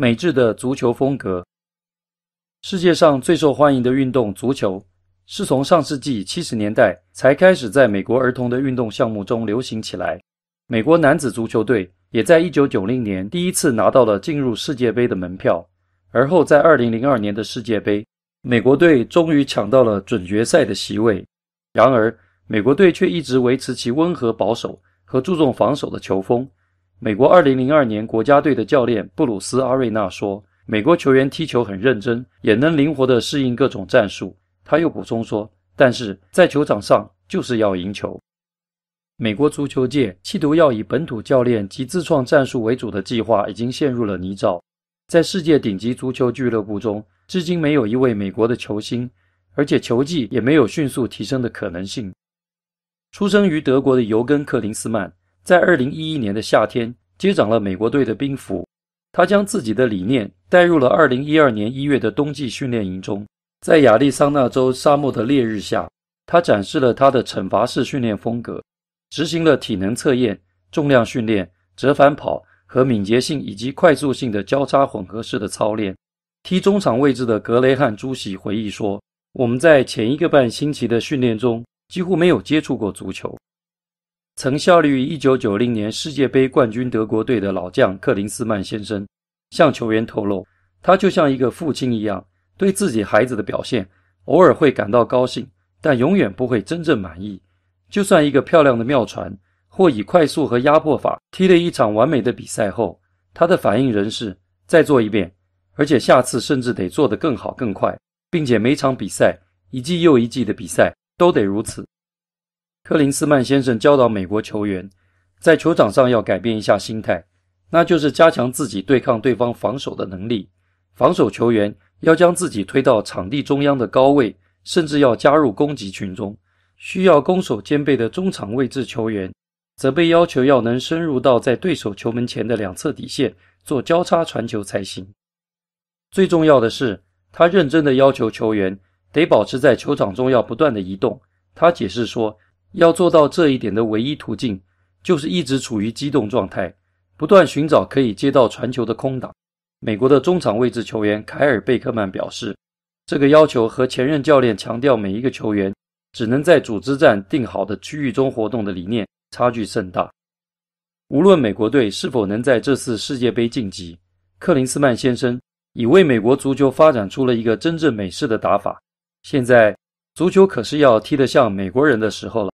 美制的足球风格。世界上最受欢迎的运动足球，是从上世纪七十年代才开始在美国儿童的运动项目中流行起来。美国男子足球队也在一九九零年第一次拿到了进入世界杯的门票，而后在二零零二年的世界杯，美国队终于抢到了准决赛的席位。然而，美国队却一直维持其温和保守和注重防守的球风。美国2002年国家队的教练布鲁斯·阿瑞纳说：“美国球员踢球很认真，也能灵活地适应各种战术。”他又补充说：“但是在球场上就是要赢球。”美国足球界企图要以本土教练及自创战术为主的计划已经陷入了泥沼。在世界顶级足球俱乐部中，至今没有一位美国的球星，而且球技也没有迅速提升的可能性。出生于德国的尤根·克林斯曼。在二零一一年的夏天，接掌了美国队的兵符，他将自己的理念带入了二零一二年一月的冬季训练营中。在亚利桑那州沙漠的烈日下，他展示了他的惩罚式训练风格，执行了体能测验、重量训练、折返跑和敏捷性以及快速性的交叉混合式的操练。踢中场位置的格雷汉朱喜回忆说：“我们在前一个半星期的训练中几乎没有接触过足球。”曾效力于1990年世界杯冠军德国队的老将克林斯曼先生向球员透露：“他就像一个父亲一样，对自己孩子的表现，偶尔会感到高兴，但永远不会真正满意。就算一个漂亮的妙传，或以快速和压迫法踢了一场完美的比赛后，他的反应仍是再做一遍，而且下次甚至得做得更好、更快，并且每场比赛、一季又一季的比赛都得如此。”克林斯曼先生教导美国球员，在球场上要改变一下心态，那就是加强自己对抗对方防守的能力。防守球员要将自己推到场地中央的高位，甚至要加入攻击群中。需要攻守兼备的中场位置球员，则被要求要能深入到在对手球门前的两侧底线做交叉传球才行。最重要的是，他认真的要求球员得保持在球场中要不断地移动。他解释说。要做到这一点的唯一途径，就是一直处于机动状态，不断寻找可以接到传球的空档。美国的中场位置球员凯尔·贝克曼表示，这个要求和前任教练强调每一个球员只能在组织战定好的区域中活动的理念差距甚大。无论美国队是否能在这次世界杯晋级，克林斯曼先生已为美国足球发展出了一个真正美式的打法。现在，足球可是要踢得像美国人的时候了。